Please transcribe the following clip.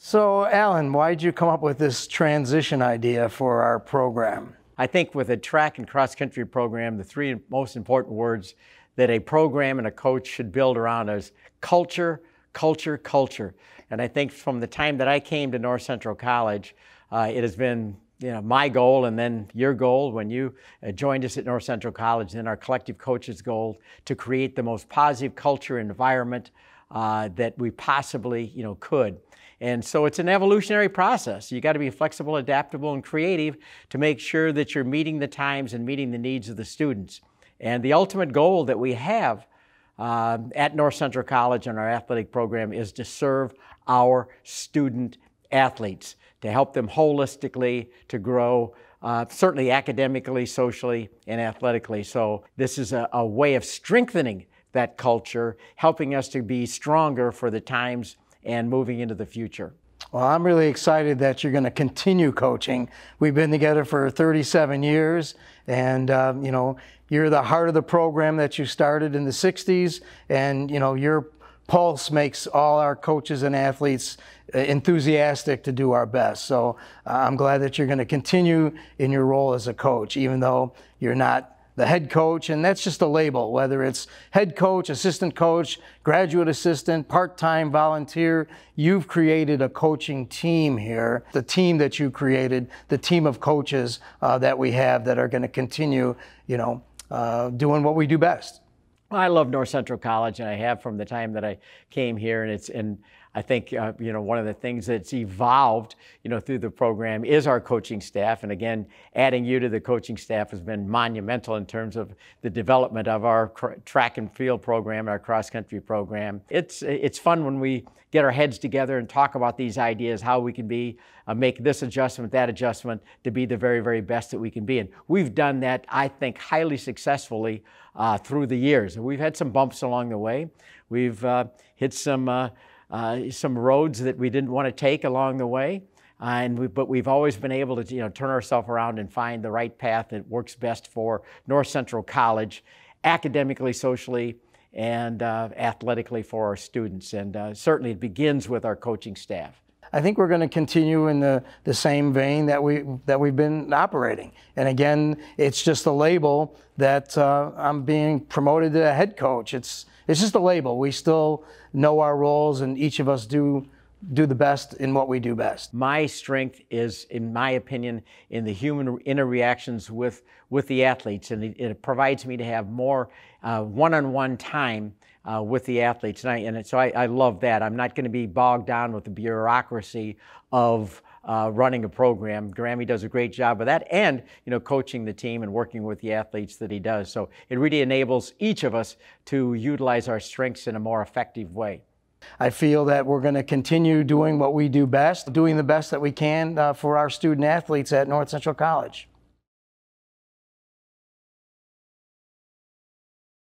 So, Alan, why did you come up with this transition idea for our program? I think with a track and cross country program, the three most important words that a program and a coach should build around is culture, culture, culture. And I think from the time that I came to North Central College, uh, it has been you know, my goal and then your goal when you uh, joined us at North Central College, then our collective coaches' goal to create the most positive culture environment uh, that we possibly you know could. And so it's an evolutionary process. You got to be flexible, adaptable, and creative to make sure that you're meeting the times and meeting the needs of the students. And the ultimate goal that we have uh, at North Central College and our athletic program is to serve our student athletes, to help them holistically to grow, uh, certainly academically, socially, and athletically. So this is a, a way of strengthening that culture, helping us to be stronger for the times and moving into the future. Well, I'm really excited that you're going to continue coaching. We've been together for 37 years, and uh, you know you're the heart of the program that you started in the 60s, and you know your pulse makes all our coaches and athletes uh, enthusiastic to do our best. So uh, I'm glad that you're going to continue in your role as a coach, even though you're not the head coach, and that's just a label, whether it's head coach, assistant coach, graduate assistant, part-time volunteer, you've created a coaching team here, the team that you created, the team of coaches uh, that we have that are going to continue, you know, uh, doing what we do best. I love North Central College, and I have from the time that I came here, and it's and I think uh, you know one of the things that's evolved you know through the program is our coaching staff, and again, adding you to the coaching staff has been monumental in terms of the development of our track and field program, our cross country program. It's it's fun when we get our heads together and talk about these ideas, how we can be uh, make this adjustment, that adjustment to be the very very best that we can be, and we've done that I think highly successfully. Uh, through the years. we've had some bumps along the way. We've uh, hit some uh, uh, some roads that we didn't want to take along the way. Uh, and we, but we've always been able to you know, turn ourselves around and find the right path that works best for North Central College, academically, socially, and uh, athletically for our students. And uh, certainly it begins with our coaching staff. I think we're going to continue in the, the same vein that we that we've been operating. And again, it's just a label that uh, I'm being promoted to a head coach. It's it's just a label. We still know our roles, and each of us do do the best in what we do best. My strength is, in my opinion, in the human interactions with, with the athletes, and it, it provides me to have more uh, one-on-one time uh, with the athletes, and, I, and so I, I, love that. I'm not going to be bogged down with the bureaucracy of uh, running a program. Grammy does a great job of that, and you know, coaching the team and working with the athletes that he does. So it really enables each of us to utilize our strengths in a more effective way. I feel that we're going to continue doing what we do best, doing the best that we can uh, for our student athletes at North Central College.